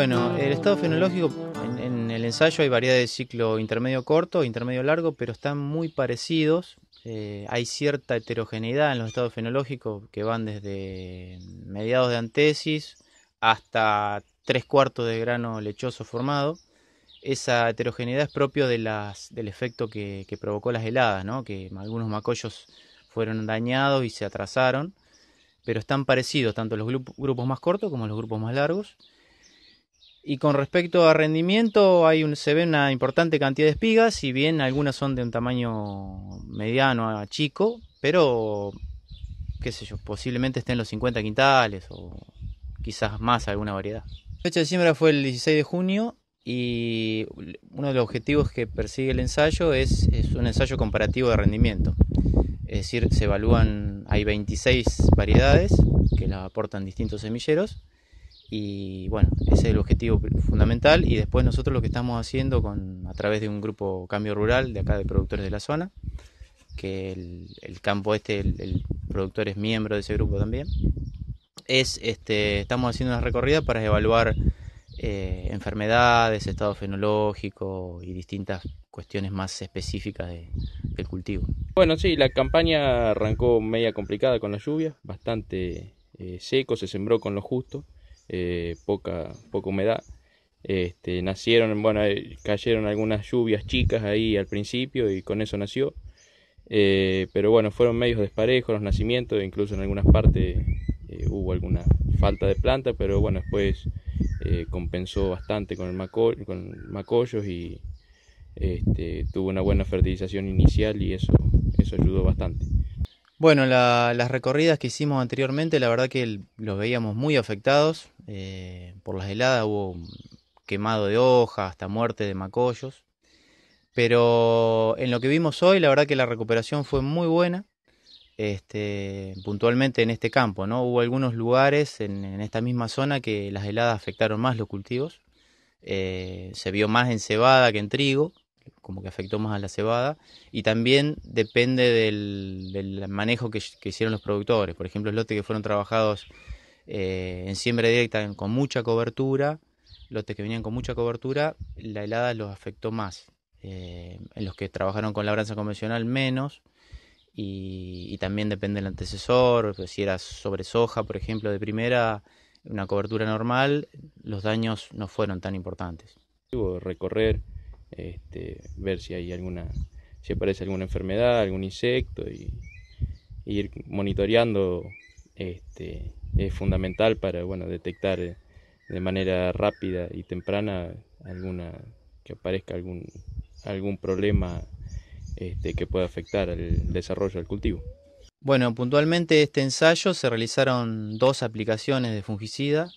bueno, el estado fenológico en, el ensayo hay variedad de ciclo intermedio corto, intermedio largo, pero están muy parecidos. Eh, hay cierta heterogeneidad en los estados fenológicos que van desde mediados de antesis hasta tres cuartos de grano lechoso formado. Esa heterogeneidad es propio de del efecto que, provocó las heladas, ¿no? que algunos macollos fueron dañados y se atrasaron, pero están parecidos tanto los grupos más cortos como los grupos más largos y con respecto a rendimiento, hay un, se ve una importante cantidad de espigas, si bien algunas son de un tamaño mediano a chico, pero qué sé yo, posiblemente estén los 50 quintales o quizás más alguna variedad. La fecha de siembra fue el 16 de junio y uno de los objetivos que persigue el ensayo es, es un ensayo comparativo de rendimiento. Es decir, se evalúan, hay 26 variedades que la aportan distintos semilleros y bueno, ese es el objetivo fundamental. Y después nosotros lo que estamos haciendo con, a través de un grupo Cambio Rural de acá de productores de la zona, que el, campo este, el, productor es miembro de ese grupo también, es este, estamos haciendo una recorrida para evaluar eh, enfermedades, estado fenológico y distintas cuestiones más específicas del cultivo. Bueno, sí, la campaña arrancó media complicada con la lluvia, bastante eh, seco, se sembró con lo justo. Eh, poca, poca humedad. Este, nacieron, bueno, eh, cayeron algunas lluvias chicas ahí al principio y con eso nació. Eh, pero bueno, fueron medios desparejos los nacimientos, incluso en algunas partes hubo alguna falta de planta, pero bueno, después compensó bastante con el maco con macollos y este, tuvo una buena fertilización inicial y eso, eso ayudó bastante. Bueno, las recorridas que hicimos anteriormente, la verdad que los veíamos muy afectados. Eh, por las heladas hubo quemado de hojas, hasta muerte de macollos. Pero en lo que vimos hoy, la verdad que la recuperación fue muy buena. Este, puntualmente en este campo, ¿no? Hubo algunos lugares en, esta misma zona que las heladas afectaron más los cultivos. Eh, se vio más en cebada que en trigo, como que afectó más a la cebada y también depende del, manejo que, hicieron los productores. Por ejemplo, los lotes que fueron trabajados eh, en siembra directa con mucha cobertura, lotes que venían con mucha cobertura, la helada los afectó más. Eh, en los que trabajaron con labranza convencional menos y, también depende del antecesor, pues, si era sobre soja, por ejemplo, de primera, una cobertura normal, los daños no fueron tan importantes. Recorrer este, ver si hay alguna, si aparece alguna enfermedad, algún insecto y, ir monitoreando este, es fundamental para bueno, detectar eh, de manera rápida y temprana alguna que aparezca algún problema este, que pueda afectar el desarrollo del cultivo. Bueno, puntualmente este ensayo se realizaron dos aplicaciones de fungicida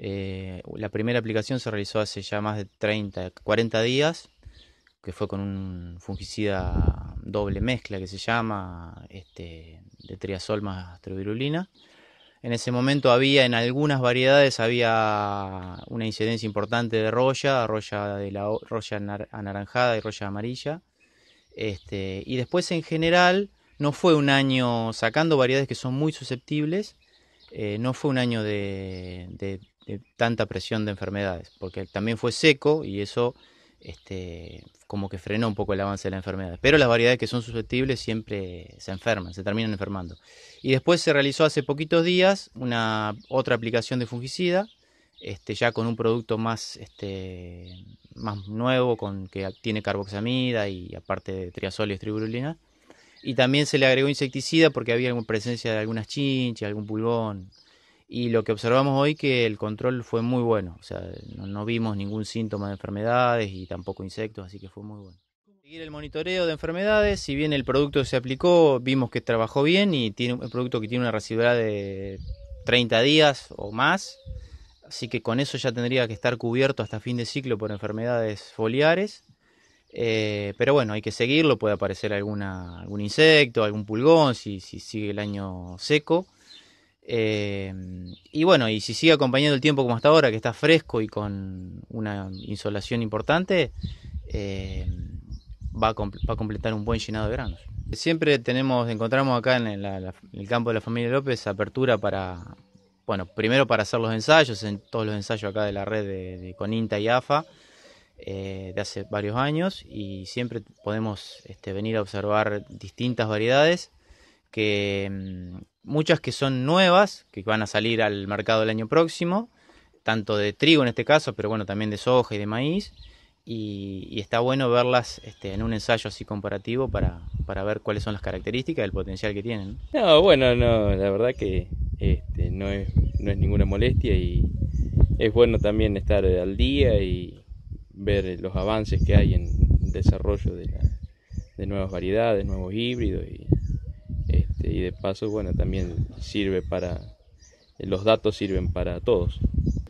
eh, la primera aplicación se realizó hace ya más de 30, 40 días, que fue con un fungicida doble mezcla que se llama, este, de triazol más En ese momento había en algunas variedades había una incidencia importante de roya, roya de la roya anaranjada y roya amarilla. Este, y después en general no fue un año sacando variedades que son muy susceptibles, eh, no fue un año de, tanta presión de enfermedades, porque también fue seco y eso este, como que frenó un poco el avance de la enfermedad. Pero las variedades que son susceptibles siempre se enferman, se terminan enfermando. Y después se realizó hace poquitos días una otra aplicación de fungicida, este, ya con un producto más, este, más nuevo, con que tiene carboxamida y aparte de triazol y tribulina. Y también se le agregó insecticida porque había presencia de algunas chinches, algún pulgón, y lo que observamos hoy que el control fue muy bueno, o sea, no, vimos ningún síntoma de enfermedades y tampoco insectos, así que fue muy bueno. Seguir el monitoreo de enfermedades, si bien el producto se aplicó, vimos que trabajó bien y tiene un producto que tiene una residualidad de 30 días o más, así que con eso ya tendría que estar cubierto hasta fin de ciclo por enfermedades foliares. Eh, pero bueno, hay que seguirlo, puede aparecer alguna, algún insecto, algún pulgón si, si sigue el año seco eh, y bueno, y si sigue acompañando el tiempo como hasta ahora, que está fresco y con una insolación importante, eh, va, a completar un buen llenado de granos. Siempre tenemos, encontramos acá en, el campo de la familia López apertura para, bueno, primero para hacer los ensayos, en todos los ensayos acá de la red de, Coninta y AFA eh, de hace varios años y siempre podemos este, venir a observar distintas variedades que mm, muchas que son nuevas, que van a salir al mercado el año próximo, tanto de trigo en este caso, pero bueno, también de soja y de maíz. Y, está bueno verlas este, en un ensayo así comparativo para, para ver cuáles son las características, el potencial que tienen. No, bueno, no, la verdad que este, no, es, no es ninguna molestia y es bueno también estar al día y ver los avances que hay en desarrollo de, de nuevas variedades, nuevos híbridos y y de paso, bueno, también sirve para, los datos sirven para todos.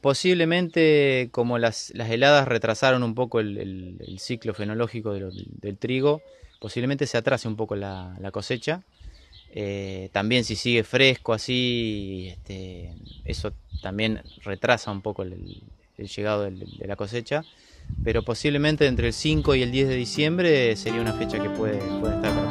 Posiblemente como las, heladas retrasaron un poco el, ciclo fenológico del trigo, posiblemente se atrase un poco la, cosecha. Eh, también si sigue fresco así, este, eso también retrasa un poco el, llegado de, la cosecha. Pero posiblemente entre el 5 y el 10 de diciembre sería una fecha que puede, puede estar.